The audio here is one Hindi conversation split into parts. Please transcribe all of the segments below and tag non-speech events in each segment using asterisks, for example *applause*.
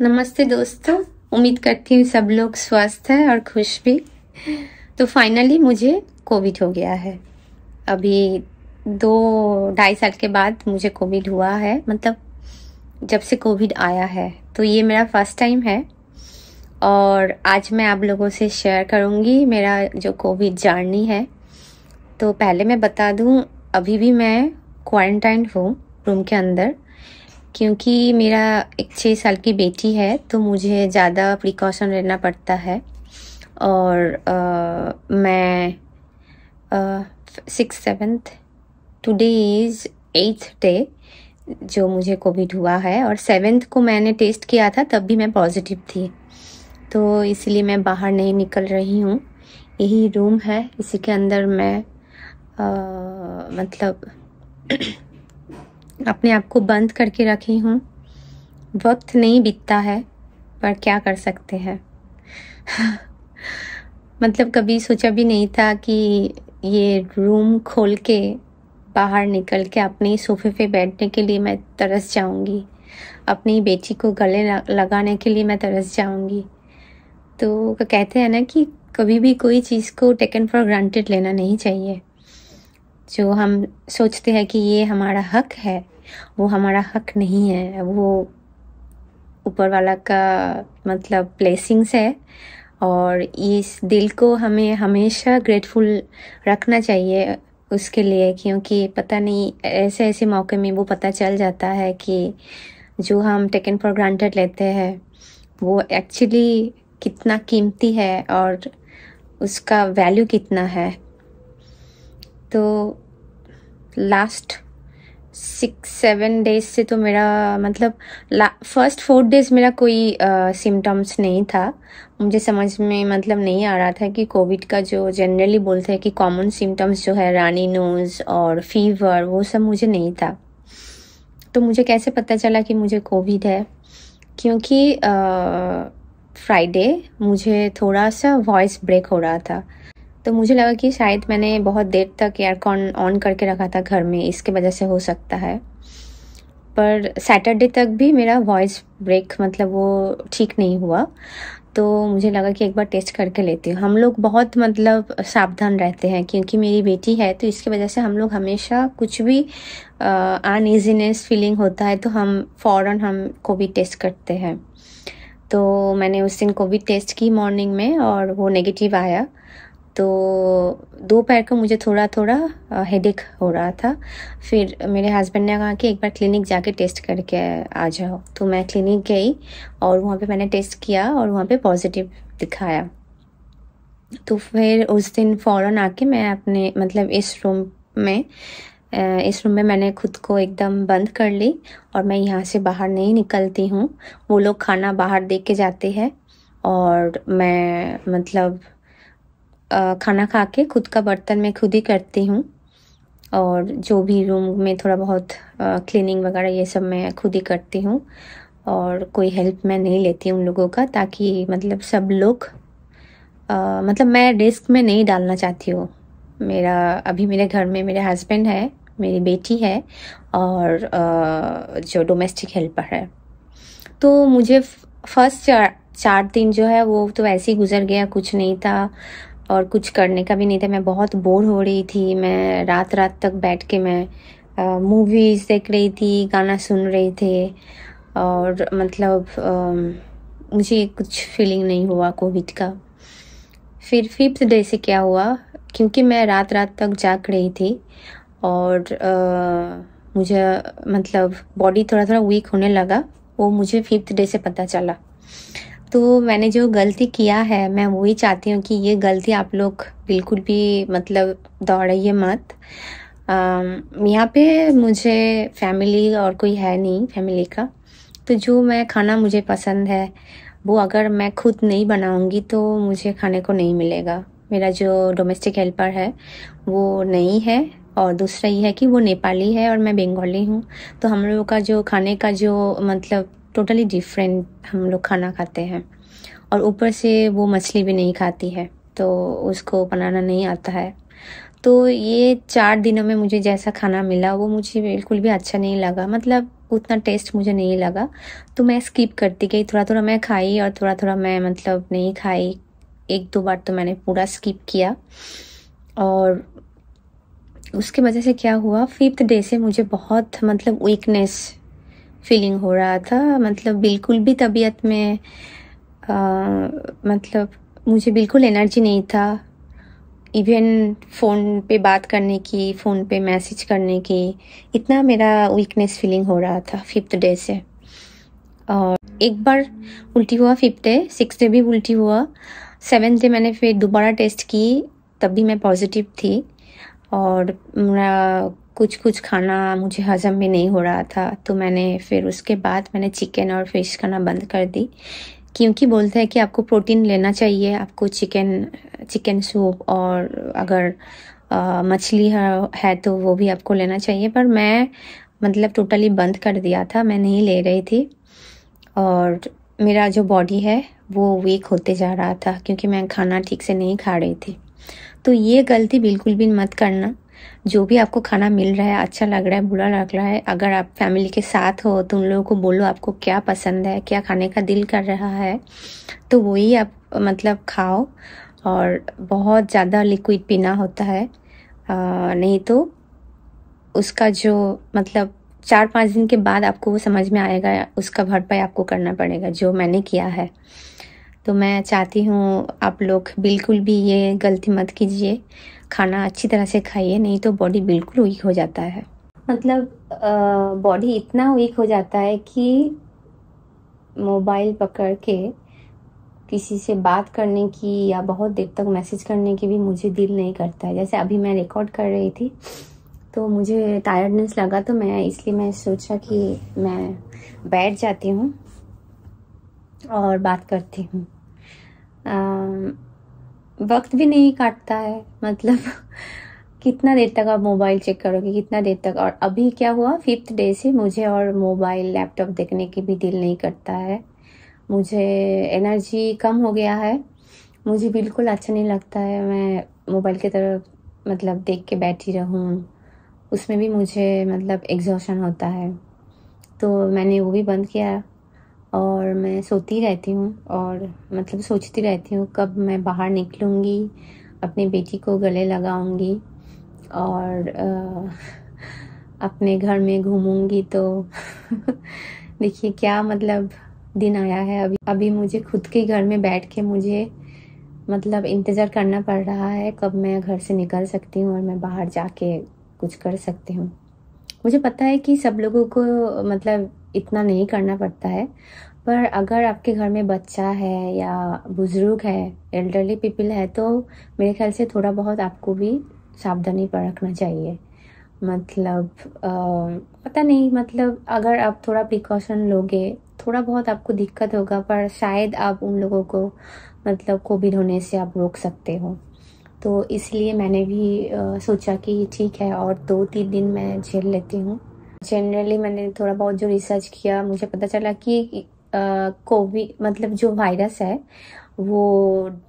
नमस्ते दोस्तों उम्मीद करती हूँ सब लोग स्वस्थ हैं और खुश भी तो फाइनली मुझे कोविड हो गया है अभी दो ढाई साल के बाद मुझे कोविड हुआ है मतलब जब से कोविड आया है तो ये मेरा फर्स्ट टाइम है और आज मैं आप लोगों से शेयर करूँगी मेरा जो कोविड जर्नी है तो पहले मैं बता दूँ अभी भी मैं क्वारंटाइन हूँ रूम के अंदर क्योंकि मेरा एक छः साल की बेटी है तो मुझे ज़्यादा प्रिकॉशन लेना पड़ता है और आ, मैं six seventh today is eighth day जो मुझे कोविड हुआ है और सेवेंथ को मैंने टेस्ट किया था तब भी मैं पॉजिटिव थी तो इसलिए मैं बाहर नहीं निकल रही हूँ यही रूम है इसी के अंदर मैं आ, मतलब अपने आप को बंद करके रखी हूँ वक्त नहीं बीतता है पर क्या कर सकते हैं *laughs* मतलब कभी सोचा भी नहीं था कि ये रूम खोल के बाहर निकल के अपने सोफे पे बैठने के लिए मैं तरस जाऊंगी अपनी बेटी को गले लगाने के लिए मैं तरस जाऊंगी तो कहते हैं ना कि कभी भी कोई चीज़ को टेकन फॉर ग्रांटेड लेना नहीं चाहिए जो हम सोचते हैं कि ये हमारा हक है वो हमारा हक नहीं है वो ऊपर वाला का मतलब ब्लेसिंग्स है और इस दिल को हमें हमेशा ग्रेटफुल रखना चाहिए उसके लिए क्योंकि पता नहीं ऐसे ऐसे मौके में वो पता चल जाता है कि जो हम टेकन फॉर ग्रांटेड लेते हैं वो एक्चुअली कितना कीमती है और उसका वैल्यू कितना है तो लास्ट सिक्स सेवन डेज से तो मेरा मतलब फर्स्ट फोर डेज मेरा कोई सिम्टम्स नहीं था मुझे समझ में मतलब नहीं आ रहा था कि कोविड का जो जनरली बोलते हैं कि कॉमन सिम्टम्स जो है रानी नोज और फीवर वो सब मुझे नहीं था तो मुझे कैसे पता चला कि मुझे कोविड है क्योंकि फ्राइडे मुझे थोड़ा सा वॉइस ब्रेक हो रहा था तो मुझे लगा कि शायद मैंने बहुत देर तक एयरकॉन ऑन करके रखा था घर में इसके वजह से हो सकता है पर सैटरडे तक भी मेरा वॉइस ब्रेक मतलब वो ठीक नहीं हुआ तो मुझे लगा कि एक बार टेस्ट करके लेती हूँ हम लोग बहुत मतलब सावधान रहते हैं क्योंकि मेरी बेटी है तो इसकी वजह से हम लोग हमेशा कुछ भी अनइजीनेस फीलिंग होता है तो हम फ़ौरन हम कोविड टेस्ट करते हैं तो मैंने उस दिन कोविड टेस्ट की मॉर्निंग में और वो नेगेटिव आया तो दो पैर मुझे थोड़ा थोड़ा हेडेक हो रहा था फिर मेरे हस्बैंड ने कहा कि एक बार क्लिनिक जाके टेस्ट करके आ जाओ तो मैं क्लिनिक गई और वहाँ पे मैंने टेस्ट किया और वहाँ पे पॉजिटिव दिखाया तो फिर उस दिन फ़ौरन आके मैं अपने मतलब इस रूम में इस रूम में मैंने खुद को एकदम बंद कर ली और मैं यहाँ से बाहर नहीं निकलती हूँ वो लोग खाना बाहर दे के जाते हैं और मैं मतलब खाना खा के खुद का बर्तन मैं खुद ही करती हूँ और जो भी रूम में थोड़ा बहुत क्लीनिंग वगैरह ये सब मैं खुद ही करती हूँ और कोई हेल्प मैं नहीं लेती उन लोगों का ताकि मतलब सब लोग मतलब मैं रिस्क में नहीं डालना चाहती हूँ मेरा अभी मेरे घर में मेरे हस्बैंड है मेरी बेटी है और आ, जो डोमेस्टिक हेल्पर है तो मुझे फर्स्ट चार चार दिन जो है वो तो ऐसे ही गुजर गया कुछ नहीं था और कुछ करने का भी नहीं था मैं बहुत बोर हो रही थी मैं रात रात तक बैठ के मैं मूवीज़ देख रही थी गाना सुन रही थी और मतलब आ, मुझे कुछ फीलिंग नहीं हुआ कोविड का फिर फिफ्थ डे से क्या हुआ क्योंकि मैं रात रात तक जाग रही थी और आ, मुझे मतलब बॉडी थोड़ा थोड़ा वीक होने लगा वो मुझे फिफ्थ डे से पता चला तो मैंने जो गलती किया है मैं वही चाहती हूँ कि ये गलती आप लोग बिल्कुल भी मतलब दौड़ाइए मत यहाँ पे मुझे फैमिली और कोई है नहीं फैमिली का तो जो मैं खाना मुझे पसंद है वो अगर मैं खुद नहीं बनाऊँगी तो मुझे खाने को नहीं मिलेगा मेरा जो डोमेस्टिक हेल्पर है वो नहीं है और दूसरा ये है कि वो नेपाली है और मैं बंगाली हूँ तो हम लोगों का जो खाने का जो मतलब टोटली डिफरेंट हम लोग खाना खाते हैं और ऊपर से वो मछली भी नहीं खाती है तो उसको बनाना नहीं आता है तो ये चार दिनों में मुझे जैसा खाना मिला वो मुझे बिल्कुल भी अच्छा नहीं लगा मतलब उतना टेस्ट मुझे नहीं लगा तो मैं स्किप करती गई थोड़ा थोड़ा मैं खाई और थोड़ा थोड़ा मैं मतलब नहीं खाई एक दो बार तो मैंने पूरा स्किप किया और उसके वजह से क्या हुआ फिफ्थ डे से मुझे बहुत मतलब वीकनेस फीलिंग हो रहा था मतलब बिल्कुल भी तबीयत में आ, मतलब मुझे बिल्कुल एनर्जी नहीं था इवन फ़ोन पे बात करने की फ़ोन पे मैसेज करने की इतना मेरा वीकनेस फीलिंग हो रहा था फिफ्थ डे से और एक बार उल्टी हुआ फिफ्थ डे सिक्स डे भी उल्टी हुआ सेवन डे मैंने फिर दोबारा टेस्ट की तब भी मैं पॉजिटिव थी और मेरा कुछ कुछ खाना मुझे हज़म भी नहीं हो रहा था तो मैंने फिर उसके बाद मैंने चिकन और फिश खाना बंद कर दी क्योंकि बोलते हैं कि आपको प्रोटीन लेना चाहिए आपको चिकन चिकन सूप और अगर मछली है तो वो भी आपको लेना चाहिए पर मैं मतलब टोटली बंद कर दिया था मैं नहीं ले रही थी और मेरा जो बॉडी है वो वीक होते जा रहा था क्योंकि मैं खाना ठीक से नहीं खा रही थी तो ये गलती बिल्कुल भी मत करना जो भी आपको खाना मिल रहा है अच्छा लग रहा है बुरा लग रहा है अगर आप फैमिली के साथ हो तो उन लोगों को बोलो आपको क्या पसंद है क्या खाने का दिल कर रहा है तो वही आप मतलब खाओ और बहुत ज़्यादा लिक्विड पीना होता है आ, नहीं तो उसका जो मतलब चार पाँच दिन के बाद आपको वो समझ में आएगा उसका भरपाई आपको करना पड़ेगा जो मैंने किया है तो मैं चाहती हूँ आप लोग बिल्कुल भी ये गलती मत कीजिए खाना अच्छी तरह से खाइए नहीं तो बॉडी बिल्कुल वीक हो जाता है मतलब बॉडी इतना वीक हो जाता है कि मोबाइल पकड़ के किसी से बात करने की या बहुत देर तक मैसेज करने की भी मुझे दिल नहीं करता है जैसे अभी मैं रिकॉर्ड कर रही थी तो मुझे टायर्डनेस लगा तो मैं इसलिए मैं सोचा कि मैं बैठ जाती हूँ और बात करती हूँ वक्त भी नहीं काटता है मतलब *laughs* कितना देर तक आप मोबाइल चेक करोगे कितना देर तक और अभी क्या हुआ फिफ्थ डे से मुझे और मोबाइल लैपटॉप देखने की भी दिल नहीं करता है मुझे एनर्जी कम हो गया है मुझे बिल्कुल अच्छा नहीं लगता है मैं मोबाइल की तरफ मतलब देख के बैठी रहूँ उसमें भी मुझे मतलब एग्जॉशन होता है तो मैंने वो भी बंद किया और मैं सोती रहती हूँ और मतलब सोचती रहती हूँ कब मैं बाहर निकलूँगी अपनी बेटी को गले लगाऊँगी और आ, अपने घर में घूमूँगी तो *laughs* देखिए क्या मतलब दिन आया है अभी अभी मुझे खुद के घर में बैठ के मुझे मतलब इंतज़ार करना पड़ रहा है कब मैं घर से निकल सकती हूँ और मैं बाहर जाके कुछ कर सकती हूँ मुझे पता है कि सब लोगों को मतलब इतना नहीं करना पड़ता है पर अगर आपके घर में बच्चा है या बुज़ुर्ग है एल्डरली पीपल है तो मेरे ख्याल से थोड़ा बहुत आपको भी सावधानी पर रखना चाहिए मतलब आ, पता नहीं मतलब अगर आप थोड़ा प्रिकॉशन लोगे थोड़ा बहुत आपको दिक्कत होगा पर शायद आप उन लोगों को मतलब कोविड होने से आप रोक सकते हो तो इसलिए मैंने भी आ, सोचा कि ठीक है और दो तीन दिन मैं झेल लेती हूँ जनरली मैंने थोड़ा बहुत जो रिसर्च किया मुझे पता चला कि कोविड मतलब जो वायरस है वो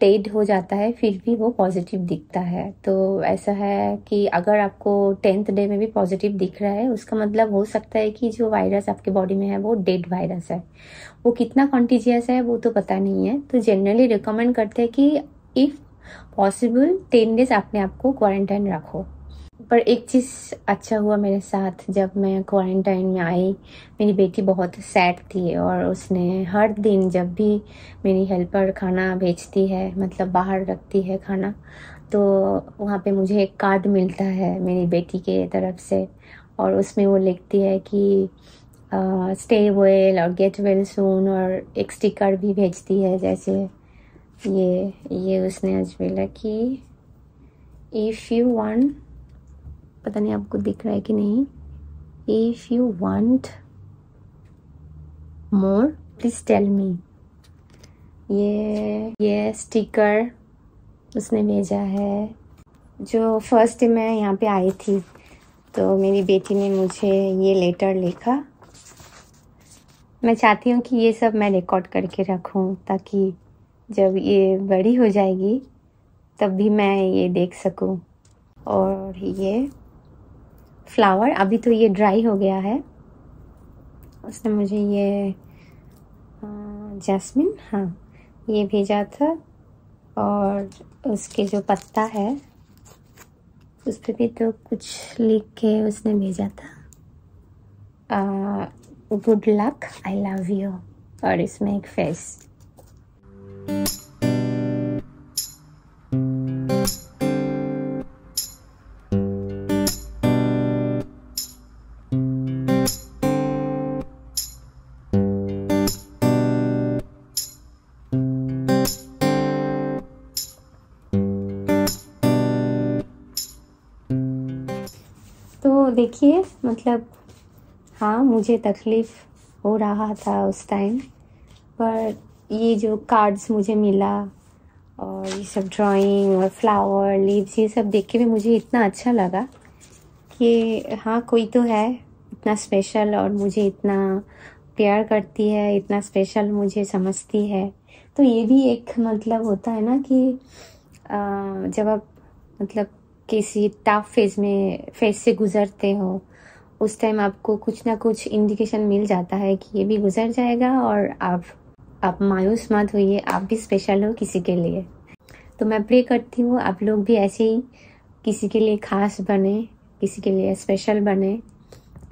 डेड हो जाता है फिर भी वो पॉजिटिव दिखता है तो ऐसा है कि अगर आपको टेंथ डे में भी पॉजिटिव दिख रहा है उसका मतलब हो सकता है कि जो वायरस आपके बॉडी में है वो डेड वायरस है वो कितना कॉन्टीजियस है वो तो पता नहीं है तो जनरली रिकमेंड करते हैं कि इफ़ पॉसिबल टेन डेज अपने आप को क्वारंटाइन रखो पर एक चीज़ अच्छा हुआ मेरे साथ जब मैं क्वारंटाइन में आई मेरी बेटी बहुत सैड थी और उसने हर दिन जब भी मेरी हेल्पर खाना भेजती है मतलब बाहर रखती है खाना तो वहाँ पे मुझे एक कार्ड मिलता है मेरी बेटी के तरफ से और उसमें वो लिखती है कि स्टे वेल और गेट वेल सून और एक स्टिकर भी भेजती है जैसे ये ये उसने आज बोला कि इफ़ यू वन पता नहीं आपको दिख रहा है कि नहीं if you want more please tell me ये ये स्टिकर उसने भेजा है जो फर्स्ट डे मैं यहाँ पे आई थी तो मेरी बेटी ने मुझे ये लेटर लिखा मैं चाहती हूँ कि ये सब मैं रिकॉर्ड करके रखूँ ताकि जब ये बड़ी हो जाएगी तब भी मैं ये देख सकूँ और ये फ्लावर अभी तो ये ड्राई हो गया है उसने मुझे ये जैस्मिन हाँ ये भेजा था और उसके जो पत्ता है उस पर भी तो कुछ लिख के उसने भेजा था good luck I love you और इसमें एक फेस देखिए मतलब हाँ मुझे तकलीफ़ हो रहा था उस टाइम पर ये जो कार्ड्स मुझे मिला और ये सब ड्राइंग और फ्लावर लीव्स ये सब देख के भी मुझे इतना अच्छा लगा कि हाँ कोई तो है इतना स्पेशल और मुझे इतना प्यार करती है इतना स्पेशल मुझे समझती है तो ये भी एक मतलब होता है ना कि आ, जब आप मतलब किसी टफ फेज में फेज से गुजरते हो उस टाइम आपको कुछ ना कुछ इंडिकेशन मिल जाता है कि ये भी गुजर जाएगा और आप आप मायूस मत होइए आप भी स्पेशल हो किसी के लिए तो मैं प्रे करती हूँ आप लोग भी ऐसे ही किसी के लिए खास बने किसी के लिए स्पेशल बने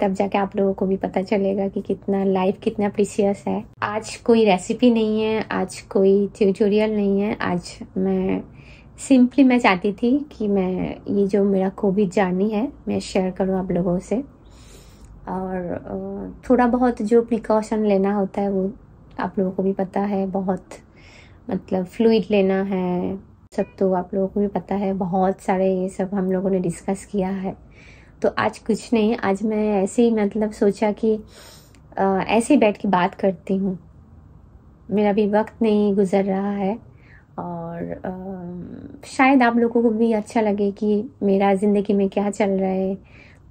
तब जाके आप लोगों को भी पता चलेगा कि कितना लाइफ कितना प्रीसियस है आज कोई रेसिपी नहीं है आज कोई ट्यूटोरियल नहीं है आज मैं सिंपली मैं चाहती थी कि मैं ये जो मेरा कोविड जर्नी है मैं शेयर करूँ आप लोगों से और थोड़ा बहुत जो प्रिकॉशन लेना होता है वो आप लोगों को भी पता है बहुत मतलब फ्लूड लेना है सब तो आप लोगों को भी पता है बहुत सारे ये सब हम लोगों ने डिस्कस किया है तो आज कुछ नहीं आज मैं ऐसे ही मतलब सोचा कि ऐसे ही बैठ के बात करती हूँ मेरा भी वक्त नहीं गुजर रहा है और आ, शायद आप लोगों को भी अच्छा लगे कि मेरा ज़िंदगी में क्या चल रहा है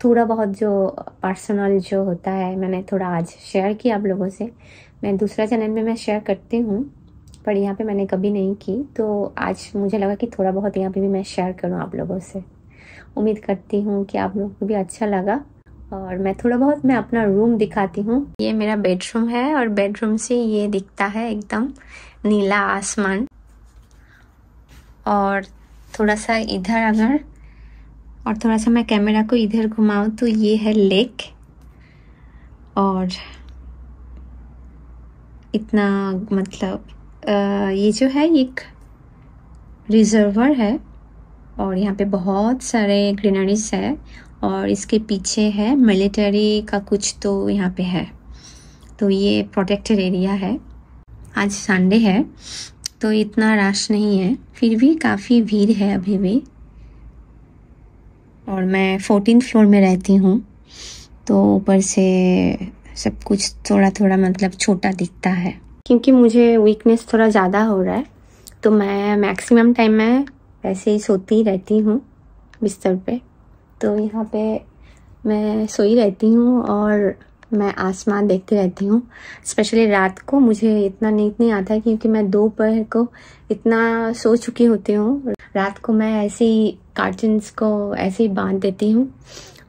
थोड़ा बहुत जो पर्सनल जो होता है मैंने थोड़ा आज शेयर किया आप लोगों से मैं दूसरा चैनल में मैं शेयर करती हूँ पर यहाँ पे मैंने कभी नहीं की तो आज मुझे लगा कि थोड़ा बहुत यहाँ पे भी मैं शेयर करूँ आप लोगों से उम्मीद करती हूँ कि आप लोगों को भी अच्छा लगा और मैं थोड़ा बहुत मैं अपना रूम दिखाती हूँ ये मेरा बेडरूम है और बेडरूम से ये दिखता है एकदम नीला आसमान और थोड़ा सा इधर अगर और थोड़ा सा मैं कैमरा को इधर घुमाऊँ तो ये है लेक और इतना मतलब आ, ये जो है एक रिजर्वर है और यहाँ पे बहुत सारे ग्रीनरीज है और इसके पीछे है मिलिट्री का कुछ तो यहाँ पे है तो ये प्रोटेक्टेड एरिया है आज संडे है तो इतना रश नहीं है फिर भी काफ़ी भीड़ है अभी भी और मैं फोर्टीन फ्लोर में रहती हूँ तो ऊपर से सब कुछ थोड़ा थोड़ा मतलब छोटा दिखता है क्योंकि मुझे वीकनेस थोड़ा ज़्यादा हो रहा है तो मैं मैक्सिमम टाइम मैं वैसे ही सोती रहती हूँ बिस्तर पे तो यहाँ पे मैं सोई रहती हूँ और मैं आसमान देखती रहती हूँ स्पेशली रात को मुझे इतना नींद नहीं आता है क्योंकि मैं दोपहर को इतना सो चुकी होती हूँ रात को मैं ऐसे ही कार्टन्स को ऐसे ही बांध देती हूँ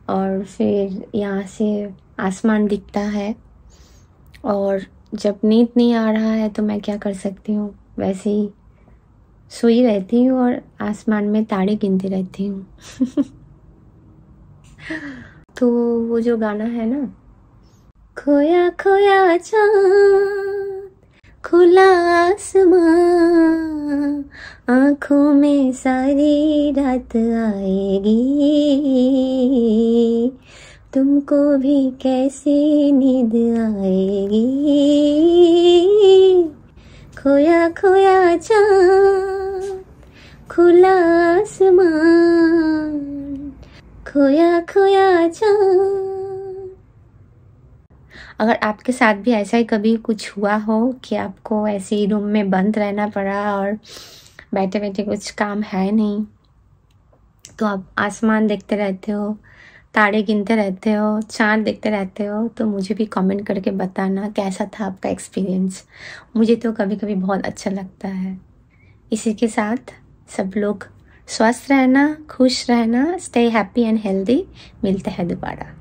और फिर यहाँ से आसमान दिखता है और जब नींद नहीं आ रहा है तो मैं क्या कर सकती हूँ वैसे ही सोई रहती हूँ और आसमान में ताड़े गिनती रहती हूँ *laughs* तो वो जो गाना है ना खोया खोया चांद खुला आसमां आंखों में सारी रात आएगी तुमको भी कैसी नींद आएगी खोया खोया चांद खुला आसमान खोया खोया चांद अगर आपके साथ भी ऐसा ही कभी कुछ हुआ हो कि आपको ऐसे ही रूम में बंद रहना पड़ा और बैठे बैठे कुछ काम है नहीं तो आप आसमान देखते रहते हो तारे गिनते रहते हो चांद देखते रहते हो तो मुझे भी कमेंट करके बताना कैसा था आपका एक्सपीरियंस मुझे तो कभी कभी बहुत अच्छा लगता है इसी के साथ सब लोग स्वस्थ रहना खुश रहना स्टे हैप्पी एंड हेल्दी मिलते हैं दोबारा